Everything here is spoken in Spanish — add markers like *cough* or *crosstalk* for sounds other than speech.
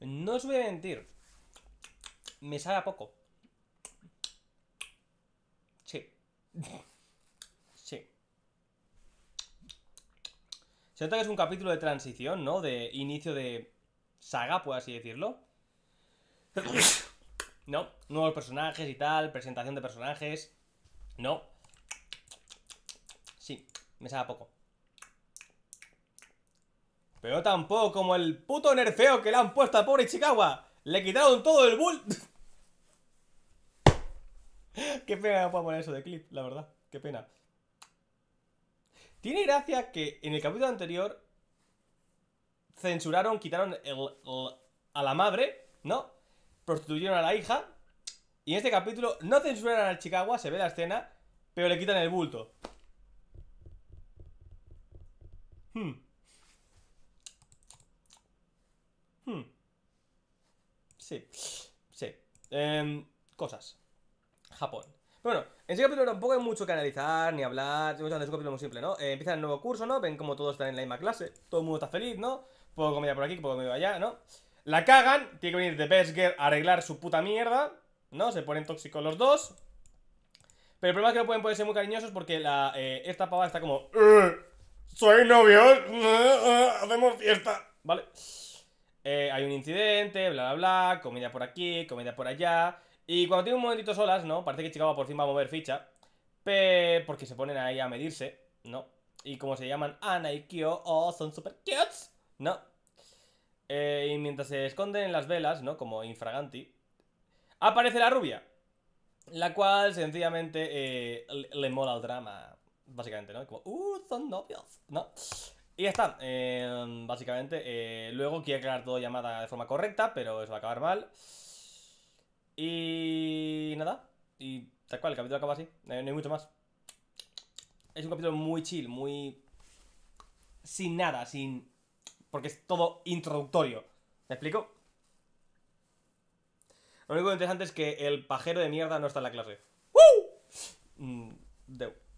No os voy a mentir. Me sabe a poco. Sí. Sí. Se nota que es un capítulo de transición, ¿no? De inicio de saga, por así decirlo. No, nuevos personajes y tal, presentación de personajes. No. Sí, me sabe a poco. Pero tampoco como el puto nerfeo que le han puesto al pobre Chicago. Le quitaron todo el bulto *laughs* Qué pena no puedo poner eso de clip, la verdad. Qué pena. Tiene gracia que en el capítulo anterior censuraron, quitaron el, a la madre, ¿no? Prostituyeron a la hija. Y en este capítulo no censuraron al Chicago, se ve la escena, pero le quitan el bulto. Hmm. Sí, sí. Em, cosas. Japón. Bueno, en ese capítulo tampoco hay mucho que analizar ni hablar. Es un capítulo muy simple, ¿no? Eh, empieza el nuevo curso, ¿no? Ven como todos están en la misma clase. Todo el mundo está feliz, ¿no? Puedo comida por aquí, puedo comida allá, ¿no? La cagan. Tiene que venir The Best Girl a arreglar su puta mierda. ¿No? Se ponen tóxicos los dos. Pero el problema es que no pueden ponerse ser muy cariñosos porque la, eh, esta pava está como... Eh, ¡Soy novio! ¡Hacemos fiesta! ¿Vale? Eh, hay un incidente, bla, bla, bla, comida por aquí, comida por allá. Y cuando tiene un momentito solas, ¿no? Parece que Chicago por fin va a mover ficha. porque se ponen ahí a medirse, ¿no? Y como se llaman Ana y Kyo, oh, son super cute, ¿no? Eh, y mientras se esconden en las velas, ¿no? Como infraganti, aparece la rubia. La cual sencillamente eh, le, mola el drama, básicamente, ¿no? Como, uh, son novios, ¿no? Y ya está, em, básicamente. Eh, luego quiere crear todo llamada de forma correcta, pero eso va a acabar mal. Y nada, y tal cual, el capítulo acaba así, no hay mucho más. Es un capítulo muy chill, muy... Sin nada, sin... Porque es todo introductorio. ¿Me explico? Lo único interesante es que el pajero de mierda no está en la clase. ¡Woo! Mm,